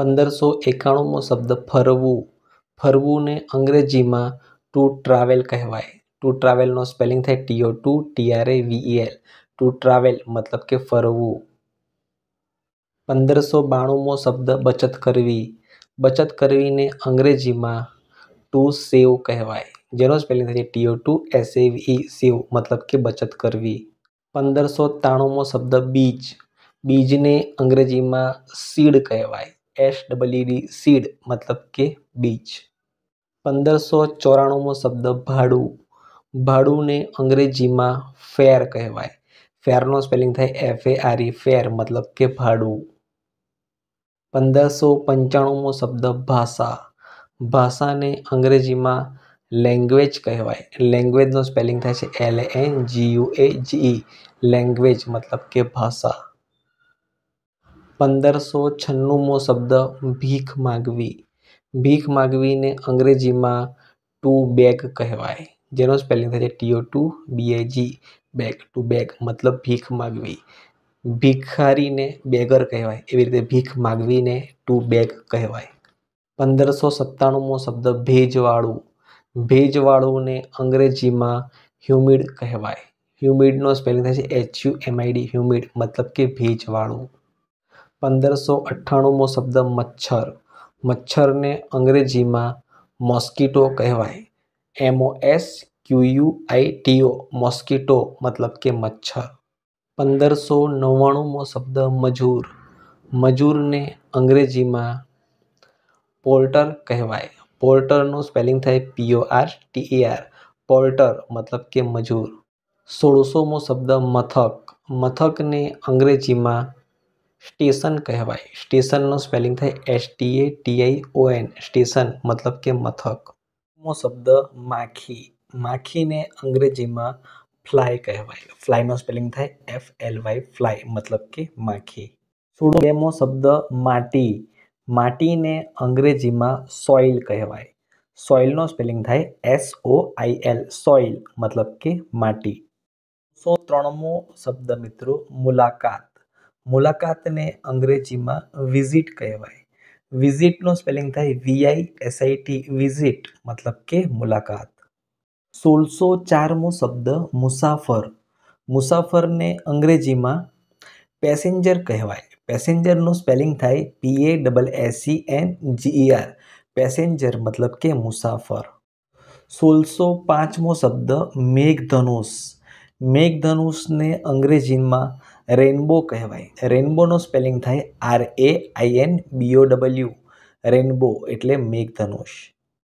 પંદરસો એકાણુંમો શબ્દ ફરવું ફરવુંને અંગ્રેજીમાં ટુ ટ્રાવેલ કહેવાય ટુ ટ્રાવેલનો સ્પેલિંગ થાય T O to T R A V E L to travel મતલબ કે ફરવું પંદરસો બાણુંમો શબ્દ બચત કરવી બચત કરવીને અંગ્રેજીમાં ટુ સેવ કહેવાય જેનો સ્પેલિંગ થાય છે ટીઓ ટુ વી સેવ મતલબ કે બચત કરવી પંદરસો ત્રાણુંમો શબ્દ બીજ બીજને અંગ્રેજીમાં સીડ કહેવાય એસ ડબલઈડી સીડ મતલબ કે બીચ પંદરસો ચોરાણુંમો શબ્દ ભાડું ભાડુંને અંગ્રેજીમાં ફેર કહેવાય ફેરનો સ્પેલિંગ થાય F A R E fare મતલબ કે ભાડું પંદરસો પંચાણુંમો શબ્દ ભાષા ભાષાને અંગ્રેજીમાં લેંગ્વેજ કહેવાય લેંગ્વેજનો સ્પેલિંગ થાય છે L N G U A G E language મતલબ કે ભાષા પંદરસો છન્નુંમો શબ્દ ભીખ માગવી ભીખ માગવીને અંગ્રેજીમાં ટુ બેગ કહેવાય જેનો સ્પેલિંગ થાય છે T O to B A G bag to bag મતલબ ભીખ માગવી ભિખારીને બેગર કહેવાય એવી રીતે ભીખ માગવીને ટુ બેગ કહેવાય પંદરસો સત્તાણુંમો શબ્દ ભેજવાળું ભેજવાળુંને અંગ્રેજીમાં હ્યુમિડ કહેવાય હ્યુમિડનો સ્પેલિંગ થાય છે એચયુ યુ એમઆઈડી હ્યુમિડ મતલબ કે ભેજવાળું પંદરસો અઠ્ઠાણુંમો શબ્દ મચ્છર મચ્છરને અંગ્રેજીમાં મોસ્કીટો કહેવાય M O S Q U I T O mosquito મતલબ કે મચ્છર પંદરસો નવ્વાણુંમો શબ્દ મજૂર મજૂરને અંગ્રેજીમાં પોર્ટર કહેવાય પોર્ટરનું સ્પેલિંગ થાય પીઓ આર ટી આર પોર્ટર મતલબ કે મજૂર સોળસોમો શબ્દ મથક મથકને અંગ્રેજીમાં સ્ટેશન કહેવાય સ્ટેશનનો સ્પેલિંગ થાય S T A T I O N station મતલબ કે મથક મો શબ્દ માખી માખીને અંગ્રેજીમાં ફ્લાય કહેવાય ફ્લાયનો સ્પેલિંગ થાય એફ એલ વાય ફ્લાય મતલબ કે માખી સુડોલેમો શબ્દ માટી માટીને અંગ્રેજીમાં સોઇલ કહેવાય સોઇલનો સ્પેલિંગ થાય S O I L soil મતલબ કે માટી સો ત્રણમો શબ્દ મિત્રો મુલાકાત मुलाकात ने अंग्रेजी में विजिट कहवाय विजिट न स्पेलिंग थे V I S I T visit मतलब के मुलाकात सोलसो चारमो शब्द मुसाफर मुसाफर ने अंग्रेजी में पेसेंजर कहवाय पेसेंजर न स्पेलिंग था P A double S E N G R passenger मतलब के मुसाफर सोलसो पाँचमो शब्द मेघधनुष મેઘધનુષને અંગ્રેજીમાં રેઇનબો કહેવાય રેઇનબોનો સ્પેલિંગ થાય R A I N B O W rainbow એટલે મેઘધનુષ